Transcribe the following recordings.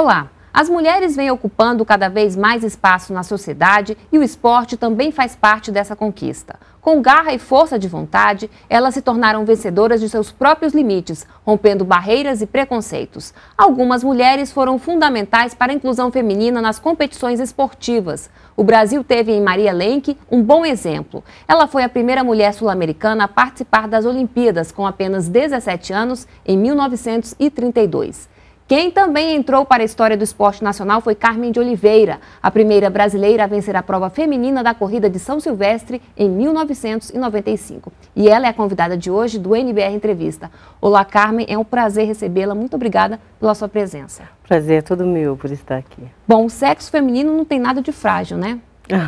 Olá! As mulheres vêm ocupando cada vez mais espaço na sociedade e o esporte também faz parte dessa conquista. Com garra e força de vontade, elas se tornaram vencedoras de seus próprios limites, rompendo barreiras e preconceitos. Algumas mulheres foram fundamentais para a inclusão feminina nas competições esportivas. O Brasil teve em Maria Lenk um bom exemplo. Ela foi a primeira mulher sul-americana a participar das Olimpíadas com apenas 17 anos, em 1932. Quem também entrou para a história do esporte nacional foi Carmen de Oliveira, a primeira brasileira a vencer a prova feminina da corrida de São Silvestre em 1995. E ela é a convidada de hoje do NBR Entrevista. Olá, Carmen, é um prazer recebê-la. Muito obrigada pela sua presença. Prazer é todo meu por estar aqui. Bom, o sexo feminino não tem nada de frágil, né?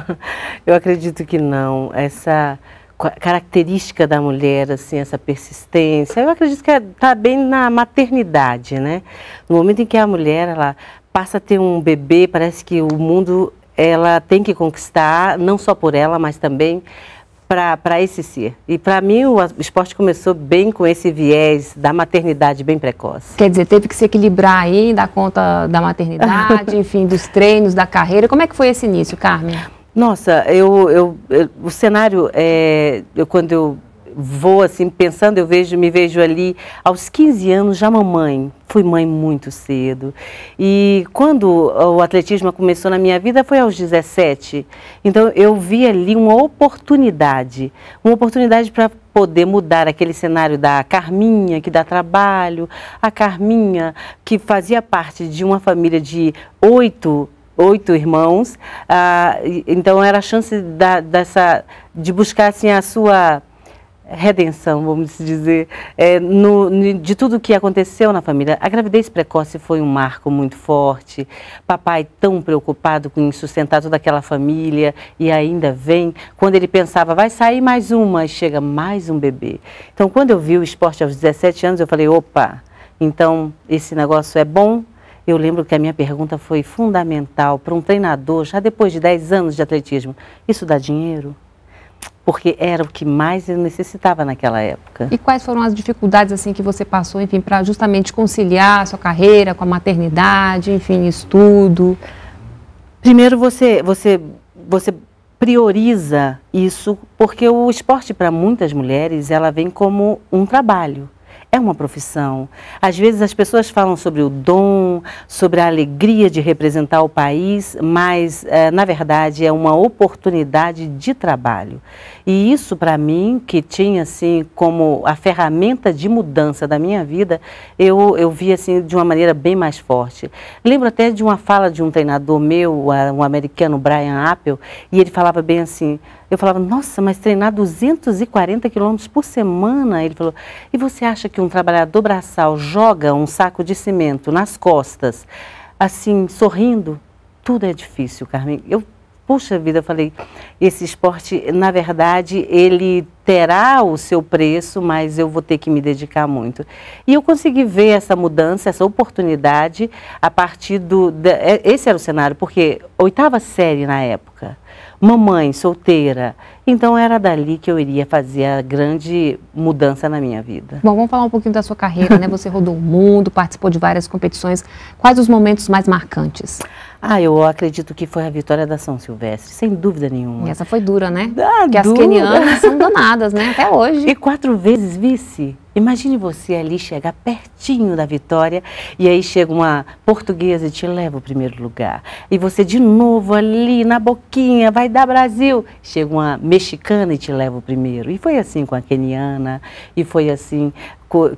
Eu acredito que não. Essa característica da mulher, assim, essa persistência. Eu acredito que está é, bem na maternidade, né? No momento em que a mulher ela passa a ter um bebê, parece que o mundo ela tem que conquistar, não só por ela, mas também para esse ser. E para mim o esporte começou bem com esse viés da maternidade bem precoce. Quer dizer, teve que se equilibrar aí, dar conta da maternidade, enfim, dos treinos, da carreira. Como é que foi esse início, Carmen? Nossa, eu, eu, eu o cenário, é, eu, quando eu vou assim pensando, eu vejo, me vejo ali aos 15 anos já mamãe. Fui mãe muito cedo. E quando o atletismo começou na minha vida foi aos 17. Então eu vi ali uma oportunidade, uma oportunidade para poder mudar aquele cenário da Carminha que dá trabalho, a Carminha que fazia parte de uma família de oito oito irmãos, ah, então era a chance da, dessa, de buscar assim, a sua redenção, vamos dizer, é, no, de tudo o que aconteceu na família. A gravidez precoce foi um marco muito forte. Papai tão preocupado com sustentar toda aquela família e ainda vem. Quando ele pensava, vai sair mais uma, e chega mais um bebê. Então, quando eu vi o esporte aos 17 anos, eu falei, opa, então esse negócio é bom, eu lembro que a minha pergunta foi fundamental para um treinador, já depois de 10 anos de atletismo: isso dá dinheiro? Porque era o que mais eu necessitava naquela época. E quais foram as dificuldades assim que você passou, enfim, para justamente conciliar a sua carreira com a maternidade, enfim, estudo? Primeiro você você você prioriza isso, porque o esporte para muitas mulheres ela vem como um trabalho é uma profissão. Às vezes as pessoas falam sobre o dom, sobre a alegria de representar o país, mas eh, na verdade é uma oportunidade de trabalho. E isso para mim, que tinha assim como a ferramenta de mudança da minha vida, eu, eu vi assim de uma maneira bem mais forte. Lembro até de uma fala de um treinador meu, um americano, Brian Apple, e ele falava bem assim, eu falava, nossa, mas treinar 240 quilômetros por semana? Ele falou, e você acha que um trabalhador braçal joga um saco de cimento nas costas, assim, sorrindo? Tudo é difícil, Carmen. Eu, puxa vida, eu falei, esse esporte, na verdade, ele terá o seu preço, mas eu vou ter que me dedicar muito. E eu consegui ver essa mudança, essa oportunidade, a partir do... É, esse era o cenário, porque oitava série na época mamãe solteira. Então era dali que eu iria fazer a grande mudança na minha vida. Bom, vamos falar um pouquinho da sua carreira, né? Você rodou o mundo, participou de várias competições. Quais os momentos mais marcantes? Ah, eu acredito que foi a vitória da São Silvestre, sem dúvida nenhuma. E essa foi dura, né? Ah, Porque dura. as quenianas são danadas, né? Até hoje. E quatro vezes vice. Imagine você ali chegar pertinho da vitória e aí chega uma portuguesa e te leva o primeiro lugar. E você de novo ali na boquinha, vai dar Brasil. Chega uma mexicana e te leva o primeiro. E foi assim com a keniana, e foi assim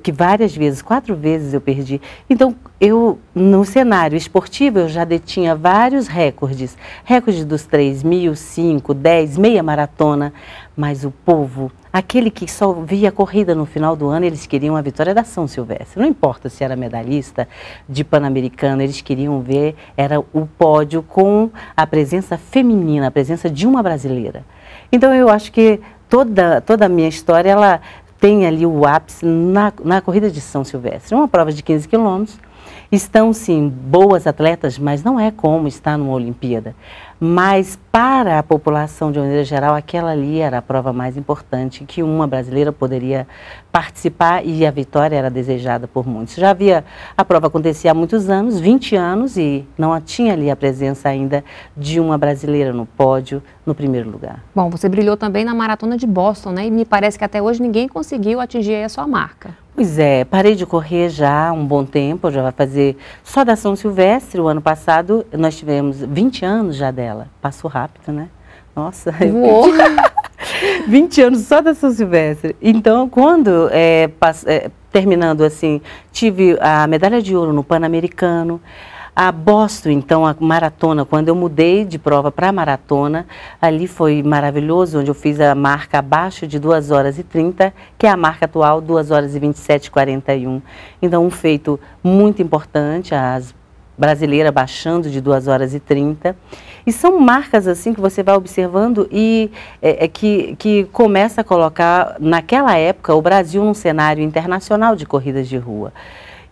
que várias vezes, quatro vezes eu perdi. Então, eu no cenário esportivo eu já detinha vários recordes, recorde dos 3 mil, 5, 10, meia maratona, mas o povo, aquele que só via a corrida no final do ano, eles queriam a vitória da São Silvestre. Não importa se era medalhista de Pan-Americano, eles queriam ver era o pódio com a presença feminina, a presença de uma brasileira. Então eu acho que toda toda a minha história ela tem ali o ápice na, na corrida de São Silvestre. Uma prova de 15 quilômetros, Estão sim boas atletas, mas não é como estar numa Olimpíada. Mas para a população de maneira geral, aquela ali era a prova mais importante que uma brasileira poderia participar e a vitória era desejada por muitos. Já havia a prova acontecia há muitos anos, 20 anos e não tinha ali a presença ainda de uma brasileira no pódio no primeiro lugar. Bom, você brilhou também na maratona de Boston, né? E me parece que até hoje ninguém conseguiu atingir a sua marca. Pois é, parei de correr já há um bom tempo, já vai fazer só da São Silvestre, o ano passado nós tivemos 20 anos já dela. Passou rápido, né? Nossa, Uou. eu 20 anos só da São Silvestre. Então, quando é, eh, pass... é, eh, terminando assim, tive a medalha de ouro no Pan-Americano. A Boston, então, a maratona, quando eu mudei de prova para maratona, ali foi maravilhoso, onde eu fiz a marca abaixo de 2 horas e 30, que é a marca atual, 2 horas e 27 e 41. Então, um feito muito importante, as brasileira baixando de 2 horas e 30. E são marcas assim que você vai observando e é, é, que, que começa a colocar, naquela época, o Brasil num cenário internacional de corridas de rua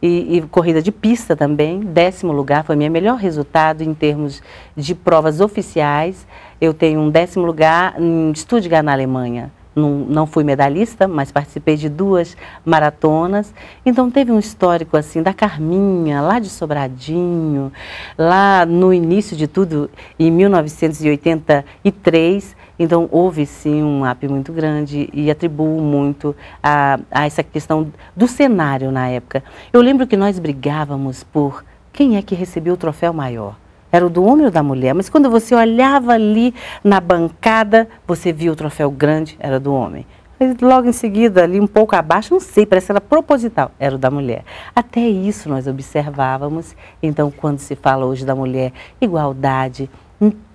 e, e, corrida de pista também, décimo lugar, foi meu melhor resultado em termos de provas oficiais. Eu tenho um décimo lugar em Stuttgart, na Alemanha. Não, não fui medalhista, mas participei de duas maratonas. Então teve um histórico assim da Carminha, lá de Sobradinho, lá no início de tudo, em 1983, então, houve sim um up muito grande e atribuo muito a, a essa questão do cenário na época. Eu lembro que nós brigávamos por quem é que recebeu o troféu maior era o do homem ou da mulher, mas quando você olhava ali na bancada, você via o troféu grande, era do homem. Mas logo em seguida, ali um pouco abaixo, não sei, parece que era proposital, era o da mulher. Até isso nós observávamos. Então, quando se fala hoje da mulher, igualdade,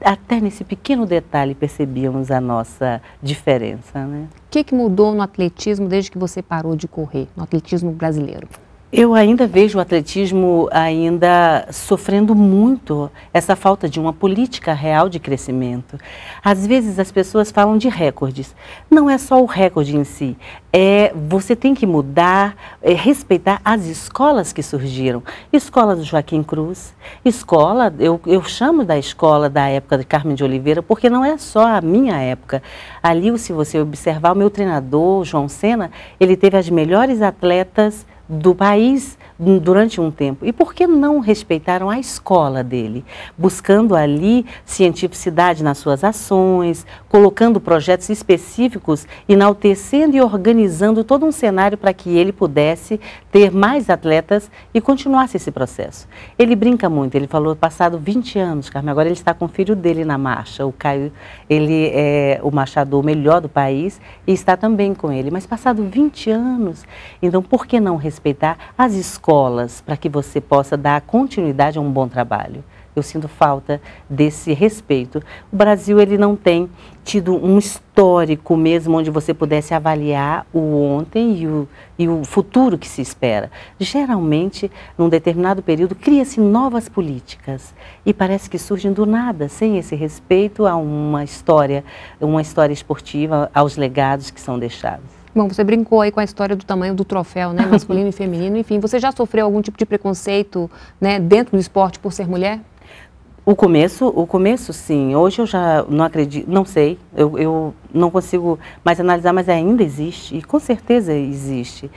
até nesse pequeno detalhe percebíamos a nossa diferença. Né? O que, que mudou no atletismo desde que você parou de correr, no atletismo brasileiro? Eu ainda vejo o atletismo ainda sofrendo muito essa falta de uma política real de crescimento. Às vezes as pessoas falam de recordes. Não é só o recorde em si, é você tem que mudar, é, respeitar as escolas que surgiram. Escola do Joaquim Cruz, escola, eu, eu chamo da escola da época de Carmen de Oliveira, porque não é só a minha época. Ali, se você observar, o meu treinador, João Sena, ele teve as melhores atletas do país durante um tempo. E por que não respeitaram a escola dele, buscando ali cientificidade nas suas ações, colocando projetos específicos, enaltecendo e organizando todo um cenário para que ele pudesse ter mais atletas e continuasse esse processo. Ele brinca muito, ele falou passado 20 anos, Carmen, agora ele está com o filho dele na marcha, o Caio, ele é o marchador melhor do país e está também com ele, mas passado 20 anos, então por que não respeitar respeitar as escolas para que você possa dar continuidade a um bom trabalho. Eu sinto falta desse respeito. O Brasil ele não tem tido um histórico mesmo onde você pudesse avaliar o ontem e o, e o futuro que se espera. Geralmente, num determinado período, cria-se novas políticas e parece que surgem do nada, sem esse respeito a uma história, uma história esportiva, aos legados que são deixados. Bom, você brincou aí com a história do tamanho do troféu, né, masculino e feminino, enfim, você já sofreu algum tipo de preconceito, né, dentro do esporte por ser mulher? O começo, o começo sim. Hoje eu já não acredito, não sei, eu, eu não consigo mais analisar, mas ainda existe, e com certeza existe.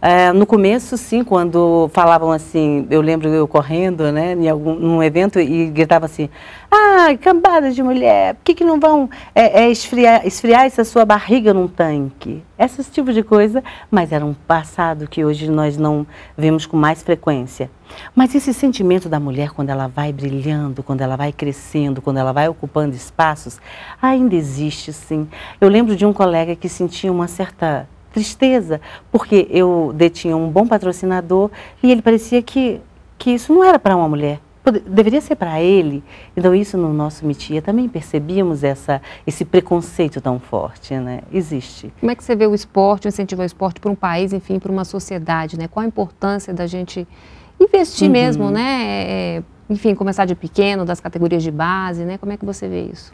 É, no começo, sim, quando falavam assim, eu lembro eu correndo, né, em algum num evento e gritava assim, ah, cambada de mulher, por que, que não vão é, é, esfriar, esfriar essa sua barriga num tanque? Esses tipos de coisa, mas era um passado que hoje nós não vemos com mais frequência. Mas esse sentimento da mulher quando ela vai brilhando, quando ela vai crescendo, quando ela vai ocupando espaços, ainda existe sim. Eu lembro de um colega que sentia uma certa tristeza, porque eu detinha um bom patrocinador e ele parecia que, que isso não era para uma mulher deveria ser para ele. Então, isso no nosso Mitia também percebíamos essa, esse preconceito tão forte, né? Existe. Como é que você vê o esporte, o incentivo ao esporte para um país, enfim, para uma sociedade, né? Qual a importância da gente investir uhum. mesmo, né? É, enfim, começar de pequeno, das categorias de base, né? Como é que você vê isso?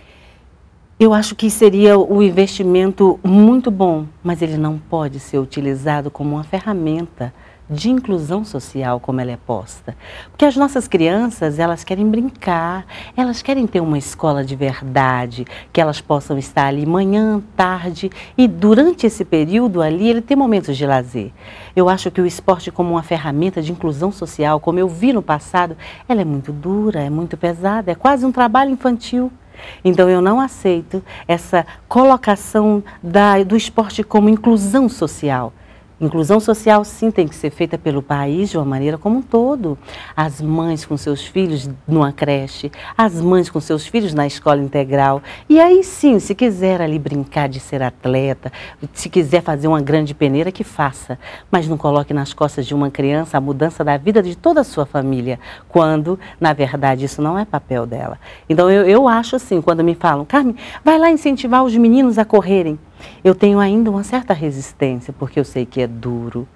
Eu acho que seria o investimento muito bom, mas ele não pode ser utilizado como uma ferramenta de inclusão social como ela é posta. Porque as nossas crianças, elas querem brincar, elas querem ter uma escola de verdade, que elas possam estar ali manhã, tarde e durante esse período ali ele tem momentos de lazer. Eu acho que o esporte como uma ferramenta de inclusão social, como eu vi no passado, ela é muito dura, é muito pesada, é quase um trabalho infantil. Então eu não aceito essa colocação da, do esporte como inclusão social. Inclusão social, sim, tem que ser feita pelo país de uma maneira como um todo. As mães com seus filhos numa creche, as mães com seus filhos na escola integral. E aí, sim, se quiser ali brincar de ser atleta, se quiser fazer uma grande peneira, que faça. Mas não coloque nas costas de uma criança a mudança da vida de toda a sua família, quando, na verdade, isso não é papel dela. Então, eu, eu acho assim, quando me falam, Carmen, vai lá incentivar os meninos a correrem. Eu tenho ainda uma certa resistência, porque eu sei que é duro,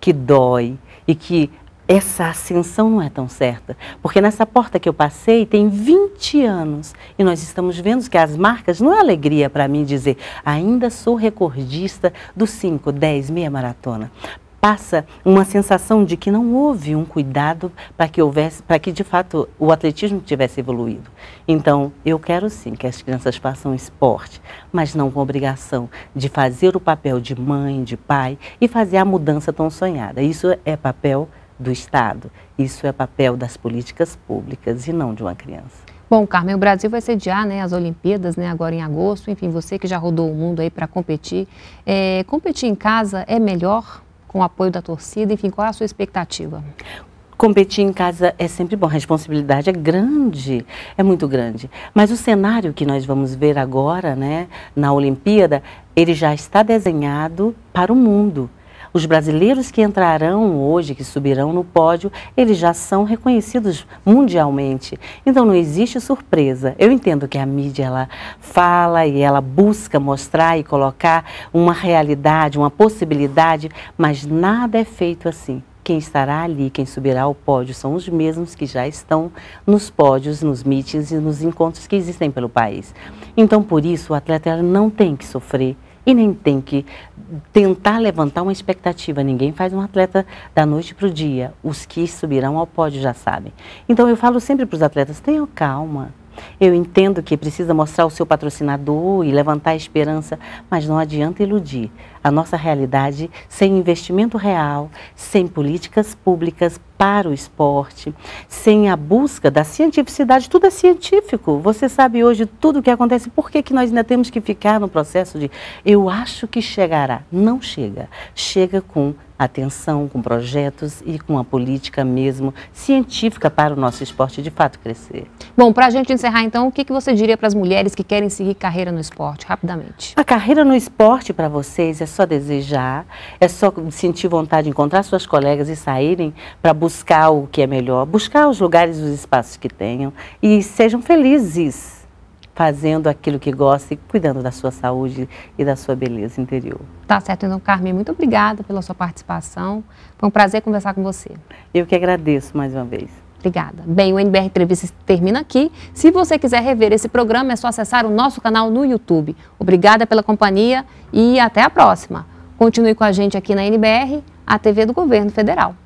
que dói e que essa ascensão não é tão certa. Porque nessa porta que eu passei tem 20 anos e nós estamos vendo que as marcas não é alegria para mim dizer ainda sou recordista do 5, 10, meia maratona passa uma sensação de que não houve um cuidado para que houvesse, para que de fato o atletismo tivesse evoluído. Então, eu quero sim que as crianças façam esporte, mas não com obrigação de fazer o papel de mãe, de pai e fazer a mudança tão sonhada. Isso é papel do Estado, isso é papel das políticas públicas e não de uma criança. Bom, Carmen, o Brasil vai sediar né, as Olimpíadas né, agora em agosto. Enfim, você que já rodou o mundo aí para competir. É, competir em casa é melhor? com o apoio da torcida, enfim, qual é a sua expectativa? Competir em casa é sempre bom, a responsabilidade é grande, é muito grande. Mas o cenário que nós vamos ver agora, né, na Olimpíada, ele já está desenhado para o mundo. Os brasileiros que entrarão hoje, que subirão no pódio, eles já são reconhecidos mundialmente. Então não existe surpresa. Eu entendo que a mídia ela fala e ela busca mostrar e colocar uma realidade, uma possibilidade, mas nada é feito assim quem estará ali, quem subirá ao pódio, são os mesmos que já estão nos pódios, nos meetings e nos encontros que existem pelo país. Então, por isso, o atleta não tem que sofrer, e nem tem que tentar levantar uma expectativa. Ninguém faz um atleta da noite para o dia. Os que subirão ao pódio já sabem. Então eu falo sempre para os atletas: tenham calma. Eu entendo que precisa mostrar o seu patrocinador e levantar a esperança, mas não adianta iludir. A nossa realidade, sem investimento real, sem políticas públicas para o esporte, sem a busca da cientificidade, tudo é científico. Você sabe hoje tudo o que acontece, por que, que nós ainda temos que ficar no processo de eu acho que chegará? Não chega. Chega com atenção, com projetos e com a política mesmo científica para o nosso esporte de fato crescer. Bom, para a gente encerrar então, o que, que você diria para as mulheres que querem seguir carreira no esporte, rapidamente? A carreira no esporte para vocês é só desejar, é só sentir vontade de encontrar suas colegas e saírem para buscar o que é melhor, buscar os lugares, os espaços que tenham e sejam felizes fazendo aquilo que gosta e cuidando da sua saúde e da sua beleza interior. Tá certo, então, Carmen, muito obrigada pela sua participação. Foi um prazer conversar com você. Eu que agradeço mais uma vez. Obrigada. Bem, o NBR Entrevista termina aqui. Se você quiser rever esse programa, é só acessar o nosso canal no YouTube. Obrigada pela companhia e até a próxima. Continue com a gente aqui na NBR, a TV do Governo Federal.